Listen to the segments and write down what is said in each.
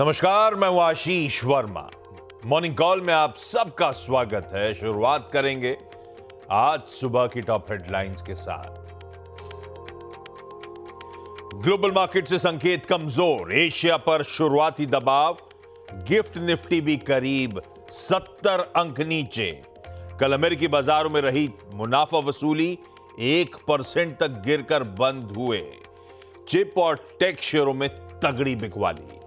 नमस्कार मैं हूं आशीष वर्मा मॉर्निंग कॉल में आप सबका स्वागत है शुरुआत करेंगे आज सुबह की टॉप हेडलाइंस के साथ ग्लोबल मार्केट से संकेत कमजोर एशिया पर शुरुआती दबाव गिफ्ट निफ्टी भी करीब सत्तर अंक नीचे कल अमेरिकी बाजारों में रही मुनाफा वसूली एक परसेंट तक गिरकर बंद हुए चिप और टेक शेयरों में तगड़ी बिकवाली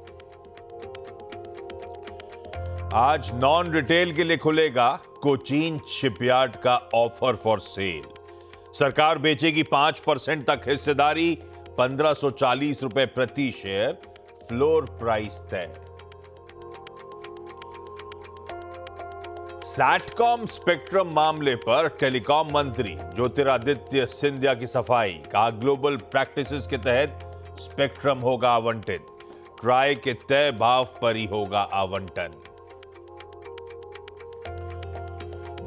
आज नॉन रिटेल के लिए खुलेगा कोचीन शिपयार्ड का ऑफर फॉर सेल सरकार बेचेगी पांच परसेंट तक हिस्सेदारी पंद्रह सौ चालीस रुपए प्रति शेयर फ्लोर प्राइस तय सैटकॉम स्पेक्ट्रम मामले पर टेलीकॉम मंत्री ज्योतिरादित्य सिंधिया की सफाई कहा ग्लोबल प्रैक्टिसेस के तहत स्पेक्ट्रम होगा आवंटित ट्राई के तय भाव पर ही होगा आवंटन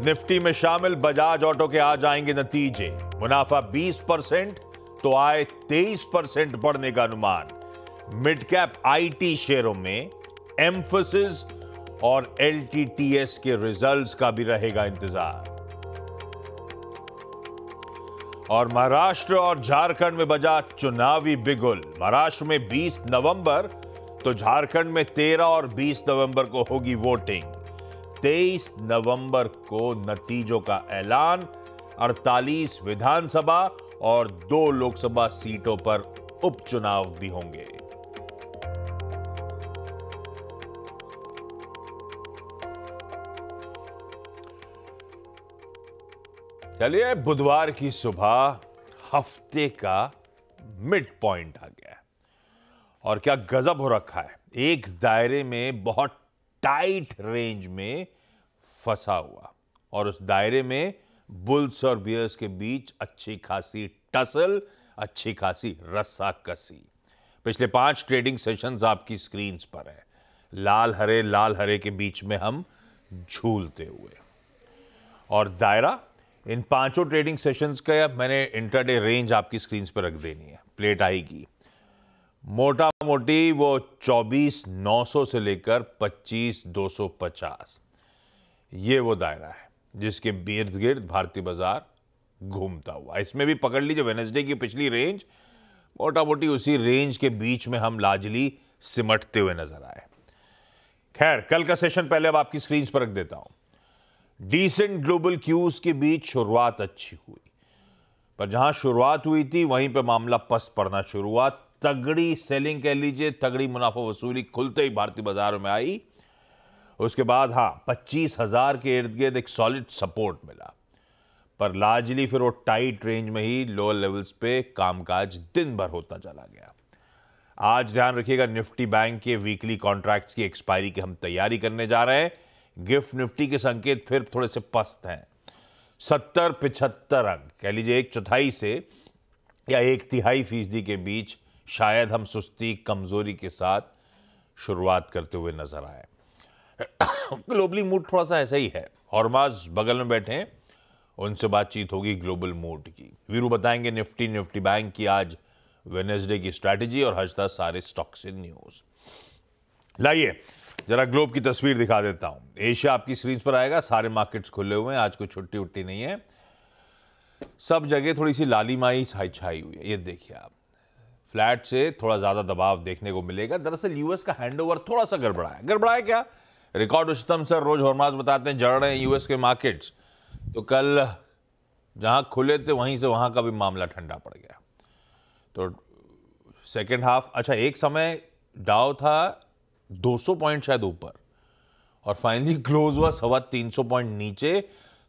निफ्टी में शामिल बजाज ऑटो के आ जाएंगे नतीजे मुनाफा 20 परसेंट तो आए 23 परसेंट बढ़ने का अनुमान मिड कैप आईटी शेयरों में एम्फोसिस और एलटीटीएस के रिजल्ट्स का भी रहेगा इंतजार और महाराष्ट्र और झारखंड में बजा चुनावी बिगुल महाराष्ट्र में 20 नवंबर तो झारखंड में 13 और 20 नवंबर को होगी वोटिंग 23 नवंबर को नतीजों का ऐलान 48 विधानसभा और दो लोकसभा सीटों पर उपचुनाव भी होंगे चलिए बुधवार की सुबह हफ्ते का मिड पॉइंट आ गया और क्या गजब हो रखा है एक दायरे में बहुत टाइट रेंज में फंसा हुआ और उस दायरे में बुल्स और बियर्स के बीच अच्छी खासी टसल अच्छी खासी रस्सा कसी पिछले पांच ट्रेडिंग सेशंस आपकी स्क्रीन्स पर है लाल हरे लाल हरे के बीच में हम झूलते हुए और दायरा इन पांचों ट्रेडिंग सेशंस का मैंने इंटरडे रेंज आपकी स्क्रीन पर रख देनी है प्लेट आएगी मोटा मोटी वो 24 900 से लेकर 25 250 ये वो दायरा है जिसके इर्द गिर्द भारतीय बाजार घूमता हुआ इसमें भी पकड़ लीजिए वेनेसडे की पिछली रेंज मोटा मोटी उसी रेंज के बीच में हम लाजली सिमटते हुए नजर आए खैर कल का सेशन पहले अब आपकी स्क्रीन पर रख देता हूं डिसेंट ग्लोबल क्यूज के बीच शुरुआत अच्छी हुई पर जहां शुरुआत हुई थी वहीं पर मामला पस पड़ना शुरू हुआ तगड़ी सेलिंग कह लीजिए तगड़ी मुनाफा वसूली खुलते ही भारतीय बाजार में आई उसके बाद हाँ पच्चीस हज़ार के इर्द गिर्द एक सॉलिड सपोर्ट मिला पर लार्जली फिर वो टाइट रेंज में ही लोअर लेवल्स पे कामकाज दिन भर होता चला गया आज ध्यान रखिएगा निफ्टी बैंक के वीकली कॉन्ट्रैक्ट्स की एक्सपायरी की हम तैयारी करने जा रहे हैं गिफ्ट निफ्टी के संकेत फिर थोड़े से पस्त हैं सत्तर पिछहत्तर अंक कह लीजिए एक चौथाई से या एक तिहाई फीसदी के बीच शायद हम सुस्ती कमज़ोरी के साथ शुरुआत करते हुए नजर आए ग्लोबली मूड थोड़ा सा ऐसा ही है हॉर्माज बगल में बैठे हैं उनसे बातचीत होगी ग्लोबल मूड की वीरू बताएंगे निफ्टी निफ्टी बैंक की आज वेनेसडे की स्ट्रैटेजी और हजता सारे स्टॉक्स इन न्यूज लाइए जरा ग्लोब की तस्वीर दिखा देता हूं एशिया आपकी स्क्रीन पर आएगा सारे मार्केट्स खुले हुए हैं आज कोई छुट्टी उट्टी नहीं है सब जगह थोड़ी सी लाली माई छाई छाई हुई है ये देखिए आप फ्लैट से थोड़ा ज़्यादा दबाव देखने को मिलेगा दरअसल यूएस का हैंडओवर थोड़ा सा गड़बड़ा है गड़बड़ा है क्या रिकॉर्ड उच्चतम सर रोज हॉर्मास बताते हैं जड़ रहे हैं यूएस के मार्केट्स तो कल जहाँ खुले थे वहीं से वहाँ का भी मामला ठंडा पड़ गया तो सेकेंड हाफ अच्छा एक समय डाव था 200 पॉइंट शायद ऊपर और फाइनली क्लोज हुआ सवा 300 पॉइंट नीचे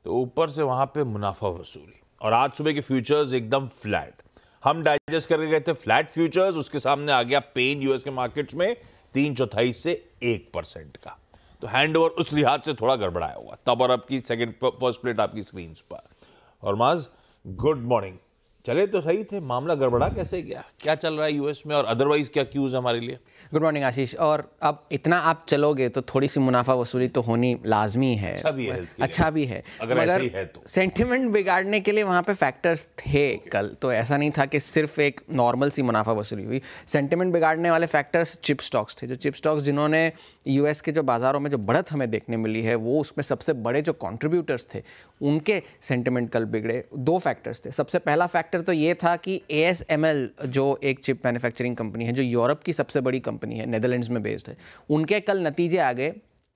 तो ऊपर से वहाँ पे मुनाफा वसूली और आज सुबह के फ्यूचर्स एकदम फ्लैट हम डाइजेस्ट करके गए थे फ्लैट फ्यूचर्स उसके सामने आ गया पेन यूएस के मार्केट्स में तीन चौथाई से एक परसेंट का तो हैंड ओवर उस लिहाज से थोड़ा गड़बड़ाया हुआ तब और आपकी सेकेंड फर्स्ट प्लेट आपकी स्क्रीन पर और माज गुड मॉर्निंग चले तो सही थे मामला गड़बड़ा कैसे गया क्या चल रहा है यूएस में और अदरवाइज क्या क्यूज हमारे लिए गुड मॉर्निंग आशीष और अब इतना आप चलोगे तो थोड़ी सी मुनाफा वसूली तो होनी लाजमी है अच्छा भी है अच्छा भी है अगर मगर ऐसे है तो सेंटिमेंट बिगाड़ने के लिए वहाँ पे फैक्टर्स थे okay. कल तो ऐसा नहीं था कि सिर्फ एक नॉर्मल सी मुनाफा वसूली हुई सेंटिमेंट बिगाड़ने वाले फैक्टर्स चिप स्टॉक्स थे जो चिप स्टॉक्स जिन्होंने यूएस के जो बाजारों में जो बढ़त हमें देखने मिली है वो उसमें सबसे बड़े जो कॉन्ट्रीब्यूटर्स थे उनके सेंटिमेंट कल बिगड़े दो फैक्टर्स थे सबसे पहला फैक्टर फैक्टर तो ये था कि ए जो एक चिप मैन्युफैक्चरिंग कंपनी है जो यूरोप की सबसे बड़ी कंपनी है नेदरलैंड्स में बेस्ड है उनके कल नतीजे आ गए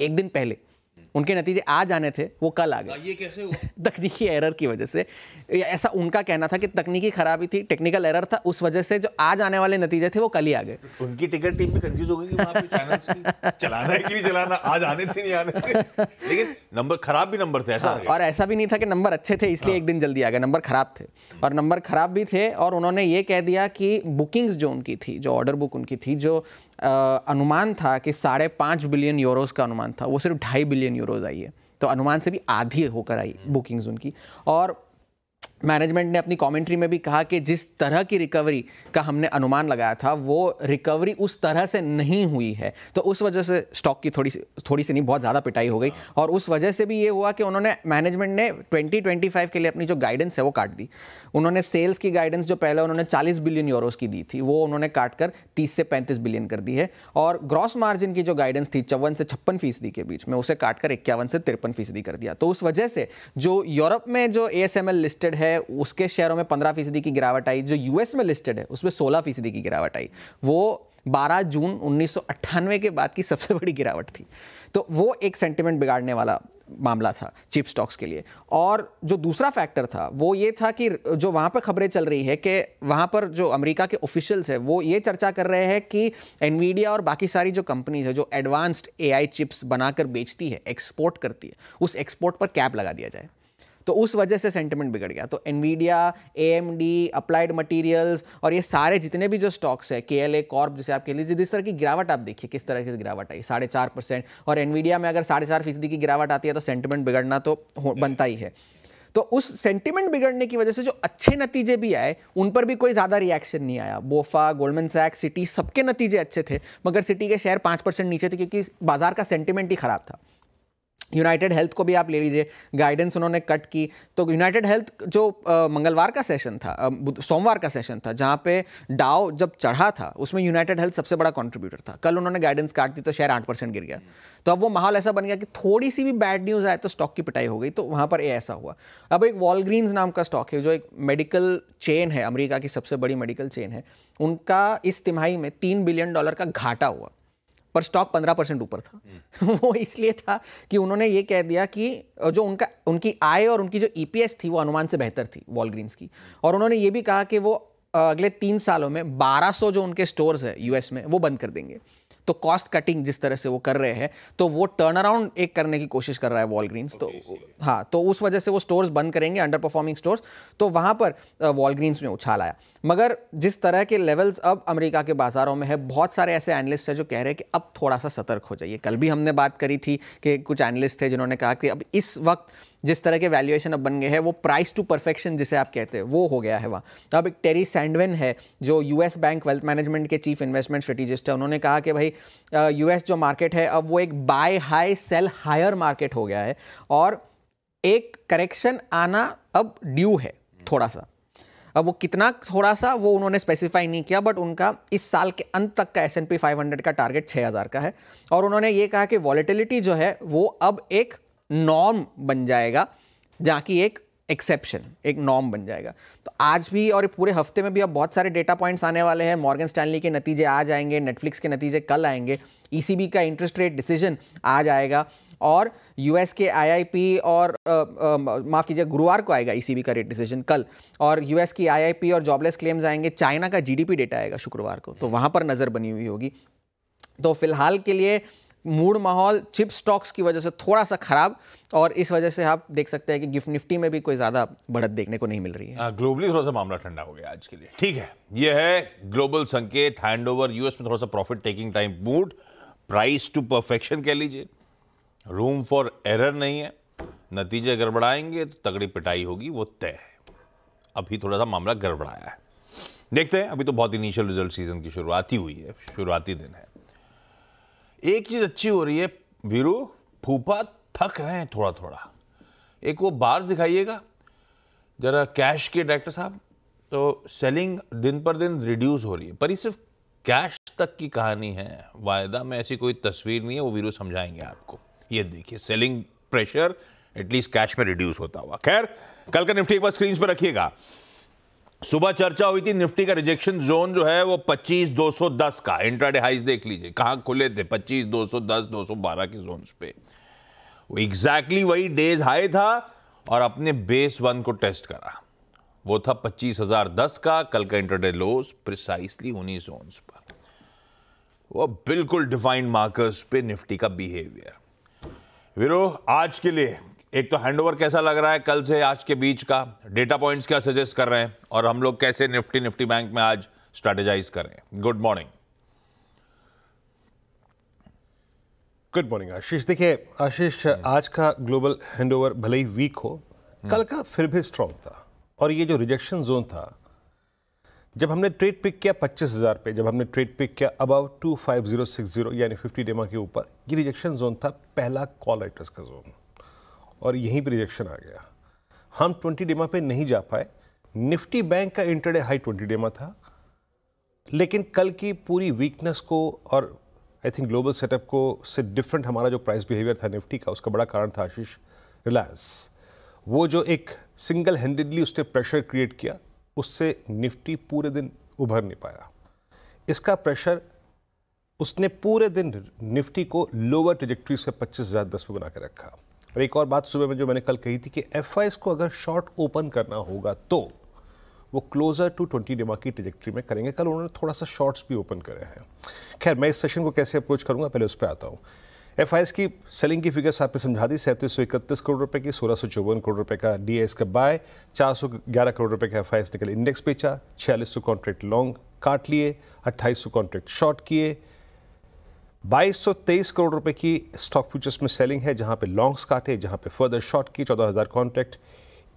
एक दिन पहले उनके नतीजे आज आने थे वो कल आ गए ये कैसे हुआ तकनीकी एरर की वजह से ऐसा उनका कहना था कि तकनीकी खराबी थी टेक्निकल एरर था उस वजह से जो आज आने वाले नतीजे थे वो कल ही आ गए उनकी टिकट टीम भी कंफ्यूज हो गई कि चलाना है कि नहीं चलाना आज आने थे नहीं आने थे लेकिन नंबर खराब भी नंबर थे ऐसा हाँ, और ऐसा भी नहीं था कि नंबर अच्छे थे इसलिए हाँ। एक दिन जल्दी आ गए नंबर खराब थे और नंबर खराब भी थे और उन्होंने ये कह दिया कि बुकिंग्स जो उनकी थी जो ऑर्डर बुक उनकी थी जो अनुमान था कि साढ़े बिलियन यूरोज का अनुमान था वो सिर्फ ढाई बिलियन मिलियन यूरोज आई है तो अनुमान से भी आधी होकर आई बुकिंग्स हम्म। उनकी और मैनेजमेंट ने अपनी कमेंट्री में भी कहा कि जिस तरह की रिकवरी का हमने अनुमान लगाया था वो रिकवरी उस तरह से नहीं हुई है तो उस वजह से स्टॉक की थोड़ी सी थोड़ी सी नहीं बहुत ज़्यादा पिटाई हो गई हाँ। और उस वजह से भी ये हुआ कि उन्होंने मैनेजमेंट ने 2025 के लिए अपनी जो गाइडेंस है वो काट दी उन्होंने सेल्स की गाइडेंस जो पहले उन्होंने चालीस बिलियन यूरोज़ की दी थी वो उन्होंने काट कर तीस से पैंतीस बिलियन कर दी है और ग्रॉस मार्जिन की जो गाइडेंस थी चौवन से छप्पन फीसदी के बीच में उसे काट कर इक्यावन से तिरपन फीसदी कर दिया तो उस वजह से जो यूरोप में जो ए लिस्टेड है है उसके शेयरों में पंद्रह फीसदी की गिरावट आई जो यूएस में लिस्टेड है उसमें सोलह फीसदी की गिरावट आई वो बारह जून उन्नीस के बाद की सबसे बड़ी गिरावट थी तो वो एक सेंटिमेंट बिगाड़ने वाला मामला था चिप स्टॉक्स के लिए और जो दूसरा फैक्टर था वो ये था कि जो वहाँ पर खबरें चल रही है कि वहाँ पर जो अमेरिका के ऑफिशियल्स हैं वो ये चर्चा कर रहे हैं कि एनवीडिया और बाकी सारी जो कंपनीज है जो एडवांस्ड एआई चिप्स बनाकर बेचती है एक्सपोर्ट करती है उस एक्सपोर्ट पर कैप लगा दिया जाए तो उस वजह से सेंटिमेंट बिगड़ गया तो एनवीडिया ए अप्लाइड मटीरियल्स और ये सारे जितने भी जो स्टॉक्स है के एल ए कॉर्प जिसे आप कह लीजिए जिस तरह की गिरावट आप देखिए किस तरह की गिरावट आई साढ़े चार परसेंट और एनवीडिया में अगर साढ़े चार फीसदी की गिरावट आती है तो सेंटिमेंट बिगड़ना तो बनता ही है तो उस सेंटिमेंट बिगड़ने की वजह से जो अच्छे नतीजे भी आए उन पर भी कोई ज़्यादा रिएक्शन नहीं आया बोफा गोल्डमैन सैक सिटी सबके नतीजे अच्छे थे मगर सिटी के शेयर पाँच परसेंट नीचे थे क्योंकि बाजार का सेंटिमेंट ही खराब था यूनाइटेड हेल्थ को भी आप ले लीजिए गाइडेंस उन्होंने कट की तो यूनाइटेड हेल्थ जो मंगलवार का सेशन था सोमवार का सेशन था जहाँ पे डाव जब चढ़ा था उसमें यूनाइटेड हेल्थ सबसे बड़ा कंट्रीब्यूटर था कल उन्होंने गाइडेंस काट दी तो शेयर आठ परसेंट गिर गया तो अब वो माहौल ऐसा बन गया कि थोड़ी सी भी बैड न्यूज़ आए तो स्टॉक की पिटाई हो गई तो वहाँ पर ये ऐसा हुआ अब एक वॉलग्रीन्स नाम का स्टॉक है जो एक मेडिकल चेन है अमरीका की सबसे बड़ी मेडिकल चेन है उनका इस तिमाही में तीन बिलियन डॉलर का घाटा हुआ पर स्टॉक पंद्रह परसेंट ऊपर था वो इसलिए था कि उन्होंने ये कह दिया कि जो उनका उनकी आय और उनकी जो ईपीएस e थी वो अनुमान से बेहतर थी वॉलग्रीन्स की और उन्होंने ये भी कहा कि वो अगले तीन सालों में 1200 जो उनके स्टोर्स है यूएस में वो बंद कर देंगे तो कॉस्ट कटिंग जिस तरह से वो कर रहे हैं तो वो टर्न अराउंड एक करने की कोशिश कर रहा है वॉलग्रीन्स तो हाँ तो उस वजह से वो स्टोर्स बंद करेंगे अंडर परफॉर्मिंग स्टोर्स तो वहाँ पर वॉलग्रीन्स में उछाल आया मगर जिस तरह के लेवल्स अब अमेरिका के बाज़ारों में है बहुत सारे ऐसे एनलिस्ट हैं जो कह रहे हैं कि अब थोड़ा सा सतर्क हो जाइए कल भी हमने बात करी थी कि कुछ एनलिस्ट थे जिन्होंने कहा कि अब इस वक्त जिस तरह के वैल्यूएशन अब बन गए हैं वो प्राइस टू परफेक्शन जिसे आप कहते हैं वो हो गया है वहाँ तो अब एक टेरी सैंडवेन है जो यूएस बैंक वेल्थ मैनेजमेंट के चीफ इन्वेस्टमेंट स्ट्रेटिजिस्ट है उन्होंने कहा कि भाई यूएस जो मार्केट है अब वो एक buy high sell higher market हो गया है और एक करेक्शन आना अब ड्यू है थोड़ा सा अब वो कितना थोड़ा सा वो उन्होंने स्पेसिफाई नहीं किया बट उनका इस साल के अंत तक का S and P five hundred का टारगेट छः हज़ार का है और उन्होंने ये कहा कि वॉलीटिलिटी जो है वो अब एक नॉर्म बन जाएगा जहाँ की एक एक्सेप्शन एक नॉर्म बन जाएगा तो आज भी और पूरे हफ्ते में भी अब बहुत सारे डेटा पॉइंट्स आने वाले हैं मॉर्गन स्टैनली के नतीजे आज आएंगे नेटफ्लिक्स के नतीजे कल आएंगे ई e का इंटरेस्ट रेट डिसीजन आज आएगा और यूएस के आईआईपी और माफ़ कीजिए गुरुवार को आएगा ईसीबी e का रेट डिसीजन कल और यूएस की आईआईपी और जॉबलेस क्लेम्स आएंगे चाइना का जीडीपी डेटा आएगा शुक्रवार को तो वहाँ पर नज़र बनी हुई होगी तो फिलहाल के लिए मूड माहौल चिप स्टॉक्स की वजह से थोड़ा सा खराब और इस वजह से आप देख सकते हैं कि गिफ्ट निफ्टी में भी कोई ज़्यादा बढ़त देखने को नहीं मिल रही है ग्लोबली हाँ, थोड़ा सा मामला ठंडा हो गया आज के लिए ठीक है यह है ग्लोबल संकेत ओवर यूएस में थोड़ा सा profit taking time mood price to perfection कह लीजिए रूम फॉर एरर नहीं है नतीजे गड़बड़ाएंगे तो तगड़ी पिटाई होगी वो तय है अभी थोड़ा सा मामला गड़बड़ाया है देखते हैं अभी तो बहुत इनिशियल रिजल्ट सीजन की शुरुआत ही हुई है शुरुआती दिन है एक चीज़ अच्छी हो रही है वीरू फूफा थक रहे हैं थोड़ा थोड़ा एक वो बार्स दिखाइएगा ज़रा कैश के डायरेक्टर साहब तो सेलिंग दिन पर दिन रिड्यूस हो रही है पर ये सिर्फ कैश तक की कहानी है वायदा में ऐसी कोई तस्वीर नहीं है वो वीरू समझाएंगे आपको ये देखिए सेलिंग प्रेशर एटलीस्ट कैश में रिड्यूस होता हुआ खैर कल का निफ्टी एक बार स्क्रीन पर रखिएगा सुबह चर्चा हुई थी निफ्टी का रिजेक्शन जोन जो है वो 25,210 का इंट्राडे हाइस देख लीजिए कहां खुले थे 25,210, 212 के जोन पे वो एग्जैक्टली वही डेज हाई था और अपने बेस वन को टेस्ट करा वो था 25,010 का कल का इंट्राडे लोस प्रिसाइसली उन्हीं जोन्स पर वो बिल्कुल डिफाइंड मार्कर्स पे निफ्टी का बिहेवियर वीरो आज के लिए एक तो हैंडओवर कैसा लग रहा है कल से आज के बीच का डेटा पॉइंट्स क्या सजेस्ट कर रहे हैं और हम लोग कैसे निफ्टी निफ्टी बैंक में आज स्ट्रेटेजाइज करें good morning good morning Ashish देखिए आशीष आज का ग्लोबल हैंडओवर भले ही वीक हो कल का फिर भी स्ट्रांग था और ये जो रिजेक्शन जोन था जब हमने ट्रेड पिक किया पच्चीस हज़ार पे जब हमने ट्रेड पिक किया about two five zero six zero यानी फिफ्टी डेमा के ऊपर ये रिजेक्शन जोन था पहला कॉल आइटर्स का जोन और यहीं पर रिजेक्शन आ गया हम ट्वेंटी डेमा पे नहीं जा पाए निफ्टी बैंक का इंटरडे हाई ट्वेंटी डेमा था लेकिन कल की पूरी वीकनेस को और आई थिंक ग्लोबल सेटअप को से डिफरेंट हमारा जो प्राइस बिहेवियर था निफ्टी का उसका बड़ा कारण था आशीष रिलायंस वो जो एक सिंगल हैंडेडली उसने प्रेशर क्रिएट किया उससे निफ्टी पूरे दिन उभर नहीं पाया इसका प्रेशर उसने पूरे दिन निफ्टी को लोअर ट्रिजेक्ट्री से पच्चीस हज़ार दस में बना के रखा अब एक और बात सुबह में जो मैंने कल कही थी कि एफ को अगर शॉर्ट ओपन करना होगा तो वो क्लोजर टू ट्वेंटी डिमा की ट्रेजेक्ट्री में करेंगे कल उन्होंने थोड़ा सा शॉर्ट्स भी ओपन करे हैं खैर मैं इस सेशन को कैसे अप्रोच करूंगा पहले उस पर आता हूँ एफ की सेलिंग की फिगर्स आपने समझा दी सैंतीस सौ इकतीस करोड़ रुपए की सोलह सौ चौवन करोड़ रुपए का डी का बाय चार सौ ग्यारह करोड़ रुपए का एफ निकले इंडेक्स बेचा छियालीस सौ कॉन्ट्रैक्ट लॉन्ग काट लिए अट्ठाईस सौ कॉन्ट्रैक्ट शॉर्ट किए 2223 करोड़ रुपए की स्टॉक फ्यूचर्स में सेलिंग है जहां पे लॉन्ग्स काटे जहां पे फर्दर शॉर्ट की 14000 कॉन्ट्रैक्ट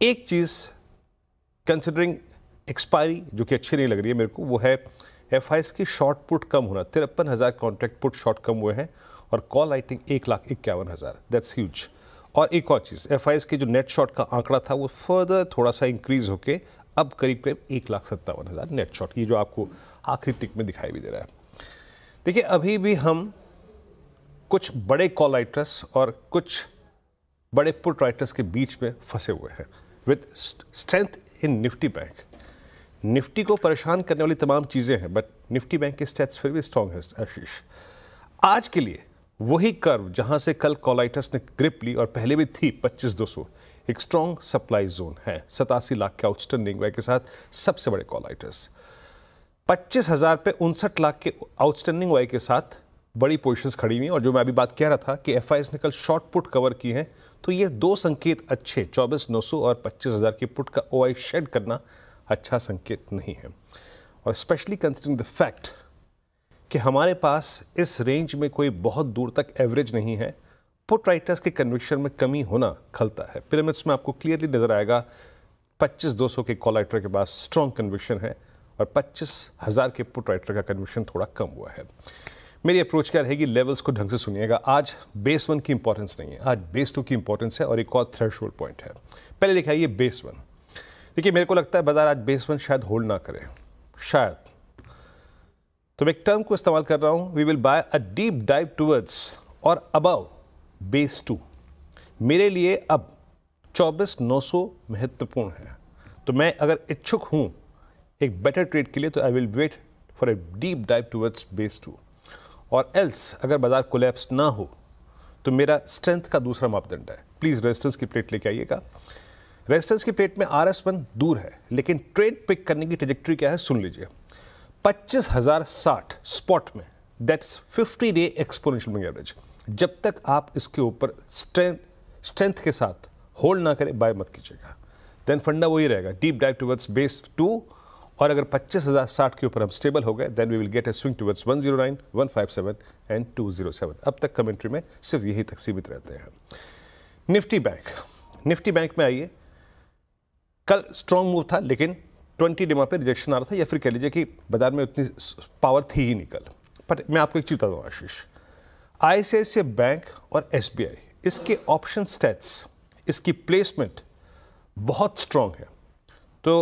एक चीज़ कंसिडरिंग एक्सपायरी जो कि अच्छी नहीं लग रही है मेरे को वो है एफ की शॉर्ट पुट कम होना तिरपन हज़ार कॉन्ट्रैक्ट पुट शॉर्ट कम हुए हैं और कॉल राइटिंग एक लाख इक्यावन हज़ार दैट्स ह्यूज और एक और चीज़ एफ के जो नेट शॉट का आंकड़ा था वो फर्दर थोड़ा सा इंक्रीज़ होकर अब करीब करीब एक लाख सत्तावन हज़ार नेट शॉट ये जो आपको आखिरी टिक में दिखाई भी दे रहा है देखिए अभी भी हम कुछ बड़े कॉल राइटर्स और कुछ बड़े पुट राइटर्स के बीच में फंसे हुए हैं with strength in Nifty bank Nifty को परेशान करने वाली तमाम चीज़ें हैं बट निफ्टी बैंक के स्टेट्स फिर भी स्ट्रांग है आशीष आज के लिए वही कर्व जहां से कल कॉलाइटस ने ग्रिप ली और पहले भी थी पच्चीस दो सौ एक स्ट्रॉन्ग सप्लाई जोन है सतासी लाख के आउटस्टैंडिंग के साथ सबसे बड़े कॉलाइटस पच्चीस हज़ार पे उनसठ लाख के आउटस्टैंडिंग वाई के साथ बड़ी पोजिशंस खड़ी हुई और जो मैं अभी बात कह रहा था कि एफ ने कल शॉर्ट पुट कवर की हैं तो ये दो संकेत अच्छे चौबीस नौ सौ और पच्चीस हज़ार के पुट का ओ शेड करना अच्छा संकेत नहीं है और स्पेशली कंसिडरिंग द फैक्ट कि हमारे पास इस रेंज में कोई बहुत दूर तक एवरेज नहीं है पुट राइटर्स के कन्विक्शन में कमी होना खलता है पिरामिड्स में आपको क्लियरली नज़र आएगा पच्चीस दो सौ के कॉल राइटर के पास स्ट्रॉन्ग कन्विक्शन है और पच्चीस हज़ार के पुट राइटर का कन्विशन थोड़ा कम हुआ है मेरी अप्रोच क्या रहेगी लेवल्स को ढंग से सुनिएगा आज बेस वन की इंपॉर्टेंस नहीं है आज बेस टू की इंपॉर्टेंस है और एक और थ्रेश पॉइंट है पहले लिखाइए बेस वन देखिए मेरे को लगता है बाजार आज बेस वन शायद होल्ड ना करे शायद तो मैं एक टर्म को इस्तेमाल कर रहा हूँ we will buy a deep dive towards और अबव बेस टू मेरे लिए अब चौबीस नौ सौ महत्वपूर्ण है तो मैं अगर इच्छुक हूँ एक बेटर ट्रेड के लिए तो I will wait for a deep dive towards base two और एल्स अगर बाजार कोलेप्स ना हो तो मेरा स्ट्रेंथ का दूसरा मापदंड है प्लीज़ रेजिस्टेंस की प्लेट लेके आइएगा रेजिस्टेंस की प्लेट में आर एस वन दूर है लेकिन ट्रेड पिक करने की ट्रेजेक्ट्री क्या है सुन लीजिए पच्चीस हज़ार साठ स्पॉट में that's fifty day exponential moving average जब तक आप इसके ऊपर स्ट्रेंथ स्ट्रेंथ के साथ होल्ड ना करें बाय मत कीजिएगा देन फंडा वही रहेगा deep dive towards base two और अगर पच्चीस हज़ार साठ के ऊपर हम स्टेबल हो गए then we will get a swing towards one zero nine one five seven and two zero seven अब तक कमेंट्री में सिर्फ यही तक सीमित रहते हैं निफ्टी बैंक निफ्टी बैंक में आइए कल स्ट्रॉन्ग मूव था लेकिन ट्वेंटी डिमा पे रिजेक्शन आ रहा था या फिर कह लीजिए कि बाजार में उतनी पावर थी ही निकल बट मैं आपको एक चीज़ बता दूँ आशीष आई बैंक और एस इसके ऑप्शन स्टेट्स इसकी प्लेसमेंट बहुत स्ट्रॉन्ग है तो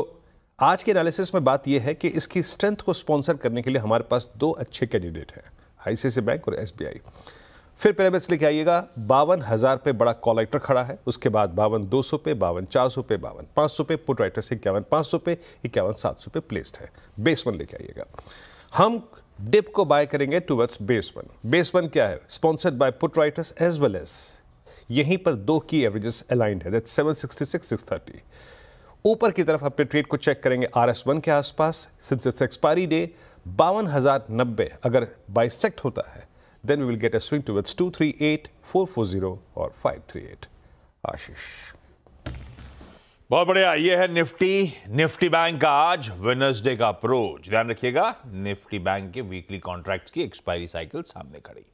आज के एनालिसिस में बात यह है कि इसकी स्ट्रेंथ को स्पॉन्सर करने के लिए हमारे पास दो अच्छे कैंडिडेट हैं आईसीआईसी बैंक और एसबीआई फिर पैरामिट्स लेके आइएगा बावन हज़ार पे बड़ा कॉलेक्टर खड़ा है उसके बाद बावन दो सौ पे बावन चार सौ पे बावन पांच सौ पे पुट राइटर से इक्यावन पांच सौ पे इक्यावन सात सौ पे प्लेस्ड है बेस वन लेके आइएगा हम डिप को बाय करेंगे towards base one base one क्या है sponsored by put writers as well as यहीं पर दो की एवरेजेस अलाइंड है that seven sixty six six thirty ऊपर की तरफ अपने ट्रेड को चेक करेंगे आर एस वन के आसपास सिंस इट्स एक्सपायरी डे बावन हज़ार नब्बे अगर बाइसेक्ट होता है then we will get a swing to with two three eight four four zero और फाइव थ्री एट आशीष बहुत बढ़िया ये है निफ्टी निफ्टी बैंक का आज वेनर्सडे का अप्रोच ध्यान रखिएगा निफ्टी बैंक के वीकली कॉन्ट्रैक्ट्स की एक्सपायरी साइकिल सामने खड़ी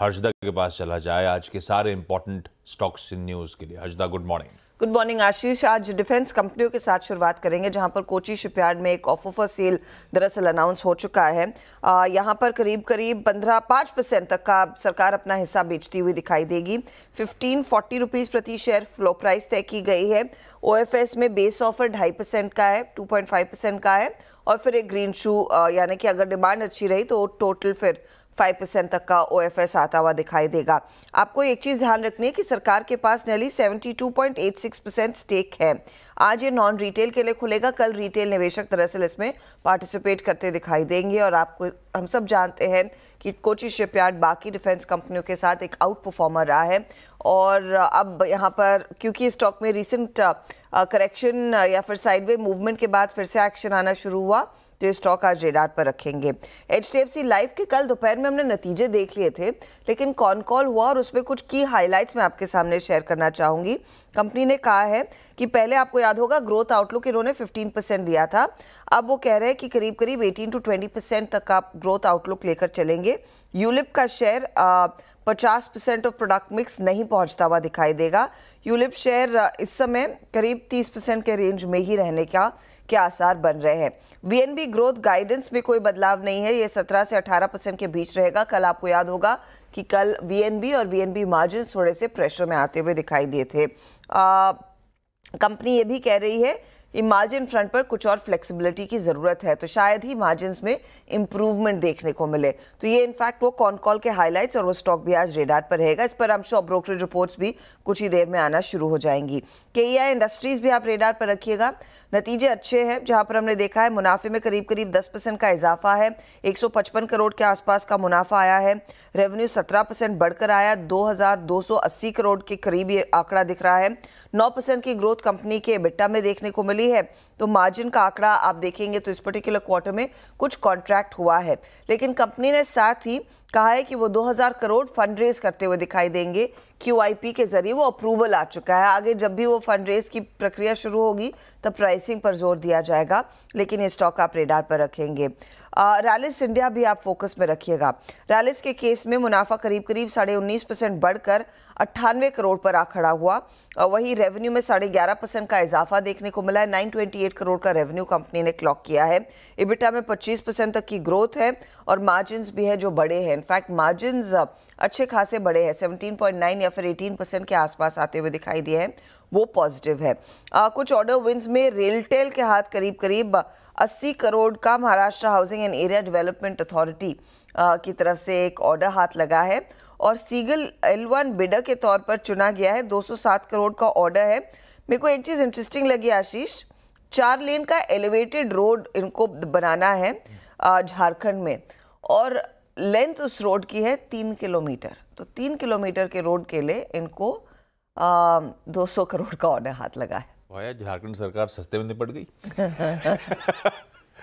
हर्षदा के पास चला जाए आज के सारे इंपॉर्टेंट स्टॉक्स न्यूज के लिए Harshada good morning good morning Ashish आज डिफेंस कंपनियों के साथ शुरुआत करेंगे जहां पर कोची शिपयार्ड में एक ऑफर सेल दरअसल अनाउंस हो चुका है आ, यहां पर करीब करीब पंद्रह पाँच परसेंट तक का सरकार अपना हिस्सा बेचती हुई दिखाई देगी फिफ्टीन फोर्टी रुपीज़ प्रति शेयर फ्लो प्राइस तय की गई है ओ में बेस ऑफर ढाई परसेंट का है टू पॉइंट फाइव परसेंट का है और फिर एक ग्रीन शू यानी कि अगर डिमांड अच्छी रही तो टोटल फिर फाइव परसेंट तक का ओ एफ एस आता हुआ दिखाई देगा आपको एक चीज़ ध्यान रखनी है कि सरकार के पास नली seventy two point eight six percent stake है आज ये नॉन रिटेल के लिए खुलेगा कल रिटेल निवेशक दरअसल इसमें पार्टिसिपेट करते दिखाई देंगे और आपको हम सब जानते हैं कि कोची शिपयार्ड बाकी डिफेंस कंपनियों के साथ एक आउट परफॉर्मर रहा है और अब यहाँ पर क्योंकि स्टॉक में रिसेंट करेक्शन uh, uh, या फिर साइडवे मूवमेंट के बाद फिर से एक्शन आना शुरू हुआ जो तो स्टॉक आज रेडार पर रखेंगे एच लाइफ के कल दोपहर में हमने नतीजे देख लिए थे लेकिन कॉन कॉल हुआ और उसमें कुछ की हाईलाइट्स मैं आपके सामने शेयर करना चाहूँगी कंपनी ने कहा है कि पहले आपको याद होगा ग्रोथ आउटलुक इन्होंने 15 परसेंट दिया था अब वो कह रहे हैं कि करीब करीब 18 टू 20 परसेंट तक आप ग्रोथ आउटलुक लेकर चलेंगे यूलिप का share 50 percent of product mix नहीं पहुंचता हुआ दिखाई देगा यूलिप शेयर इस समय करीब 30 परसेंट के रेंज में ही रहने का के आसार बन रहे हैं वीएनबी ग्रोथ गाइडेंस में कोई बदलाव नहीं है ये 17 से 18 परसेंट के बीच रहेगा कल आपको याद होगा कि कल वीएनबी और वीएनबी मार्जिन थोड़े से प्रेशर में आते हुए दिखाई दिए थे कंपनी ये भी कह रही है मार्जिन फ्रंट पर कुछ और फ्लेक्सिबिलिटी की ज़रूरत है तो शायद ही मार्जिन में इम्प्रूवमेंट देखने को मिले तो ये इनफैक्ट वो कॉन कॉल के हाईलाइट्स और वो स्टॉक भी आज रेडार पर रहेगा इस पर हम शॉप ब्रोकरेज रिपोर्ट्स भी कुछ ही देर में आना शुरू हो जाएंगी के इंडस्ट्रीज़ भी आप रेडार पर रखिएगा नतीजे अच्छे हैं जहां पर हमने देखा है मुनाफे में करीब करीब दस परसेंट का इजाफा है एक करोड़ के आसपास का मुनाफा आया है रेवेन्यू सत्रह परसेंट बढ़कर आया दो करोड़ के करीब ये आंकड़ा दिख रहा है नौ परसेंट की ग्रोथ कंपनी के बिट्टा में देखने को मिली बढ़ी है तो मार्जिन का आंकड़ा आप देखेंगे तो इस पर्टिकुलर क्वार्टर में कुछ कॉन्ट्रैक्ट हुआ है लेकिन कंपनी ने साथ ही कहा है कि वो 2000 करोड़ फंड रेज करते हुए दिखाई देंगे क्यूआईपी के जरिए वो अप्रूवल आ चुका है आगे जब भी वो फंड रेज की प्रक्रिया शुरू होगी तब प्राइसिंग पर जोर दिया जाएगा लेकिन ये स्टॉक आप रेडार पर रखेंगे रैलिस इंडिया भी आप फोकस में रखिएगा रैलिस के केस में मुनाफा करीब करीब साढ़े उन्नीस परसेंट बढ़कर अट्ठानवे करोड़ पर आ खड़ा हुआ वही रेवेन्यू में साढ़े ग्यारह परसेंट का इजाफा देखने को मिला है नाइन ट्वेंटी एट करोड़ का रेवेन्यू कंपनी ने क्लॉक किया है इबिटा में पच्चीस परसेंट तक की ग्रोथ है और मार्जिन भी है जो बड़े हैं इनफैक्ट मार्जिन अच्छे खासे बढ़े हैं 17.9 या फिर 18 परसेंट के आसपास आते हुए दिखाई दिए हैं वो पॉजिटिव है आ, कुछ ऑर्डर विंस में रेलटेल के हाथ करीब करीब 80 करोड़ का Maharashtra housing and area development authority की तरफ से एक ऑर्डर हाथ लगा है और सीगल एल वन बिडर के तौर पर चुना गया है 207 करोड़ का ऑर्डर है मेरे को एक चीज़ इंटरेस्टिंग लगी आशीष चार लेन का एलिवेटेड रोड इनको बनाना है झारखंड में और लेंथ उस रोड की है तीन किलोमीटर तो तीन किलोमीटर के रोड के लिए इनको दो सौ करोड़ का ऑर्डर हाथ लगा है भैया झारखंड सरकार सस्ते में निपट गई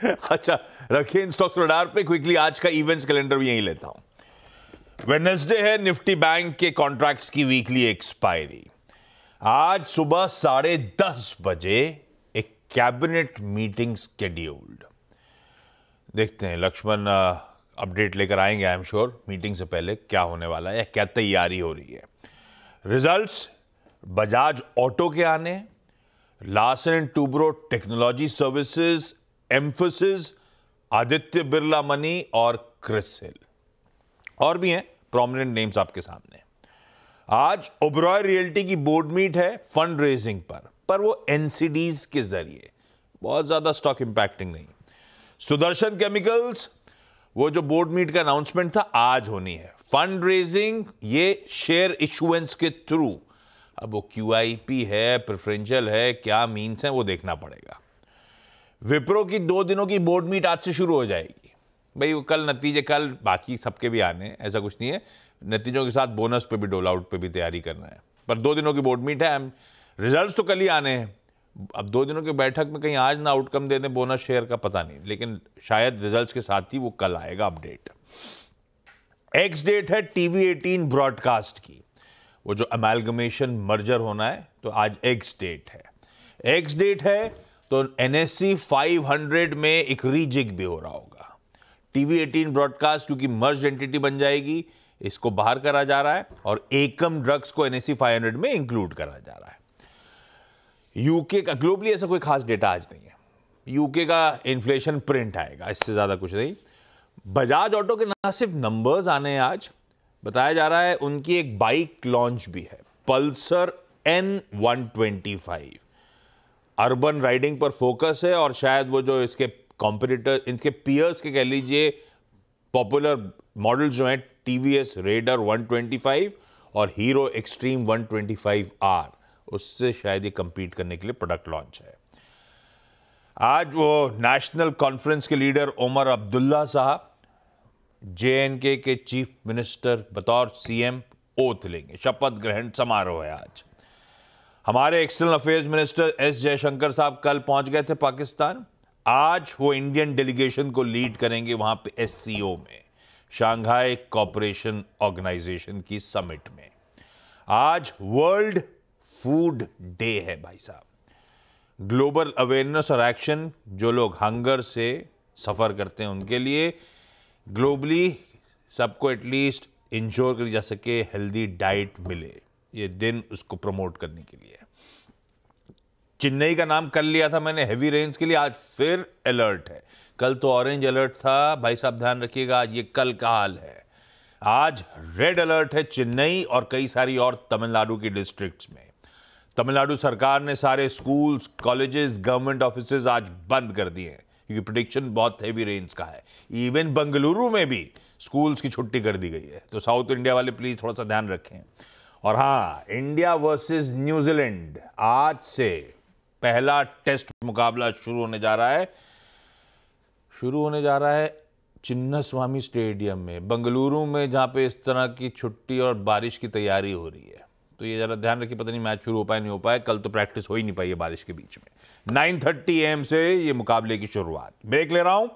अच्छा रखिए इन स्टॉक्स रडार पे क्विकली आज का इवेंट्स कैलेंडर भी यहीं लेता हूं वेनेसडे है निफ्टी बैंक के कॉन्ट्रैक्ट्स की वीकली एक्सपायरी आज सुबह साढ़े दस बजे एक कैबिनेट मीटिंग स्केड्यूल्ड देखते हैं लक्ष्मण अपडेट लेकर आएंगे आई एम श्योर मीटिंग से पहले क्या होने वाला है या क्या तैयारी हो रही है रिजल्ट्स बजाज ऑटो के आने Larsen and Toubro technology services Mphasis Aditya Birla money और क्रिसिल और भी हैं प्रोमिनेंट नेम्स आपके सामने आज ओबरॉय रियल्टी की बोर्ड मीट है फंड रेजिंग पर पर वो एनसीडीज के जरिए बहुत ज्यादा स्टॉक इंपैक्टिंग नहीं सुदर्शन केमिकल्स वो जो बोर्ड मीट का अनाउंसमेंट था आज होनी है फंड रेजिंग ये शेयर इशुएंस के थ्रू अब वो क्यू है प्रेफरेंशियल है क्या मीन्स है वो देखना पड़ेगा विप्रो की दो दिनों की बोर्ड मीट आज से शुरू हो जाएगी भाई वो कल नतीजे कल बाकी सबके भी आने हैं ऐसा कुछ नहीं है नतीजों के साथ बोनस पे भी डोल आउट पे भी तैयारी करना है पर दो दिनों की बोर्ड मीट है रिजल्ट तो कल ही आने हैं अब दो दिनों की बैठक में कहीं आज ना आउटकम दे दें बोनस शेयर का पता नहीं लेकिन शायद रिजल्ट्स के साथ ही वो कल आएगा अपडेट एक्स डेट है टीवी एटीन ब्रॉडकास्ट की वो जो अमेलगमेशन मर्जर होना है तो आज एक्स डेट है एक्स डेट है तो एनएससी 500 में एक रीजिग भी हो रहा होगा टीवी एटीन ब्रॉडकास्ट क्योंकि मर्ज एंटिटी बन जाएगी इसको बाहर करा जा रहा है और एकम ड्रग्स को एनएससी 500 में इंक्लूड करा जा रहा है यूके का ग्लोबली ऐसा कोई खास डेटा आज नहीं है यूके का इन्फ्लेशन प्रिंट आएगा इससे ज़्यादा कुछ नहीं बजाज ऑटो के ना सिर्फ नंबर्स आने हैं आज बताया जा रहा है उनकी एक बाइक लॉन्च भी है Pulsar N one twenty five urban riding पर फोकस है और शायद वो जो इसके कॉम्पिटिटर इनके पियर्स के कह लीजिए पॉपुलर मॉडल जो हैं T V S Raider one twenty five और Hero Xtreme one twenty five R उससे शायद ही कंपीट करने के लिए प्रोडक्ट लॉन्च है आज वो नेशनल कॉन्फ्रेंस के लीडर ओमर अब्दुल्ला साहब जे के चीफ मिनिस्टर बतौर सीएम ओथ लेंगे शपथ ग्रहण समारोह है आज हमारे external affairs minister S Jaishankar साहब कल पहुंच गए थे पाकिस्तान आज वो इंडियन डेलीगेशन को लीड करेंगे वहां पे एस में शांघाई कॉपरेशन ऑर्गेनाइजेशन की समिट में आज वर्ल्ड फूड डे है भाई साहब ग्लोबल अवेयरनेस और एक्शन जो लोग हंगर से सफ़र करते हैं उनके लिए ग्लोबली सबको एटलीस्ट इंश्योर करी जा सके हेल्दी डाइट मिले ये दिन उसको प्रमोट करने के लिए चेन्नई का नाम कर लिया था मैंने हैवी रेंज के लिए आज फिर अलर्ट है कल तो ऑरेंज अलर्ट था भाई साहब ध्यान रखिएगा आज ये कल का हाल है आज रेड अलर्ट है चेन्नई और कई सारी और तमिलनाडु की डिस्ट्रिक्ट्स में तमिलनाडु सरकार ने सारे स्कूल्स कॉलेजेस गवर्नमेंट ऑफिस आज बंद कर दिए हैं क्योंकि प्रडिक्शन बहुत हैवी रेंज का है इवन बंगलुरु में भी स्कूल्स की छुट्टी कर दी गई है तो साउथ इंडिया वाले प्लीज़ थोड़ा सा ध्यान रखें और हाँ इंडिया वर्सेस न्यूजीलैंड आज से पहला टेस्ट मुकाबला शुरू होने जा रहा है शुरू होने जा रहा है चिन्ना स्वामी स्टेडियम में बंगलुरु में जहाँ पे इस तरह की छुट्टी और बारिश की तैयारी हो रही है तो ये ज़रा ध्यान रखिए पता नहीं मैच शुरू हो पाए नहीं हो पाए कल तो प्रैक्टिस हो ही नहीं पाई है बारिश के बीच में नाइन थर्टी एम से ये मुकाबले की शुरुआत ब्रेक ले रहा हूं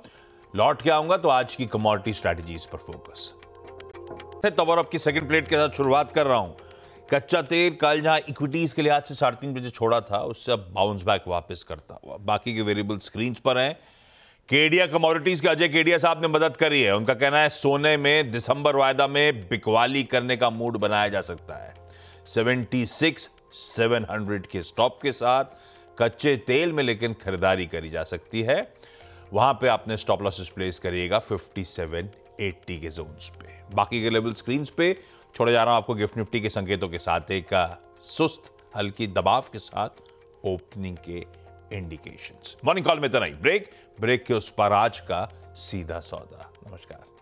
लौट के आऊंगा तो आज की कमोडिटी स्ट्रैटेजी पर फोकस अच्छा, तबर अब सेकेंड प्लेट के साथ शुरुआत कर रहा हूं कच्चा तेल कल जहां इक्विटीज़ के लिहाज से साढ़े तीन बजे छोड़ा था उससे अब बाउंस बैक वापस करता हुआ बाकी के वेरिएबल स्क्रीन पर हैं केडिया कमोडिटीज़ के अजय केडिया साहब ने मदद करी है उनका कहना है सोने में दिसंबर वायदा में बिकवाली करने का मूड बनाया जा सकता है 76700 के स्टॉप के साथ कच्चे तेल में लेकिन खरीदारी करी जा सकती है वहां पे आपने स्टॉप लॉसेस प्लेस करिएगा 5780 के जोन्स पे बाकी के लेवल स्क्रीन पे छोड़े जा रहा हूं आपको गिफ्ट निफ्टी के संकेतों के साथ एक सुस्त हल्की दबाव के साथ ओपनिंग के इंडिकेशंस मॉर्निंग कॉल में इतना ही ब्रेक ब्रेक के उस पर आज का सीधा सौदा नमस्कार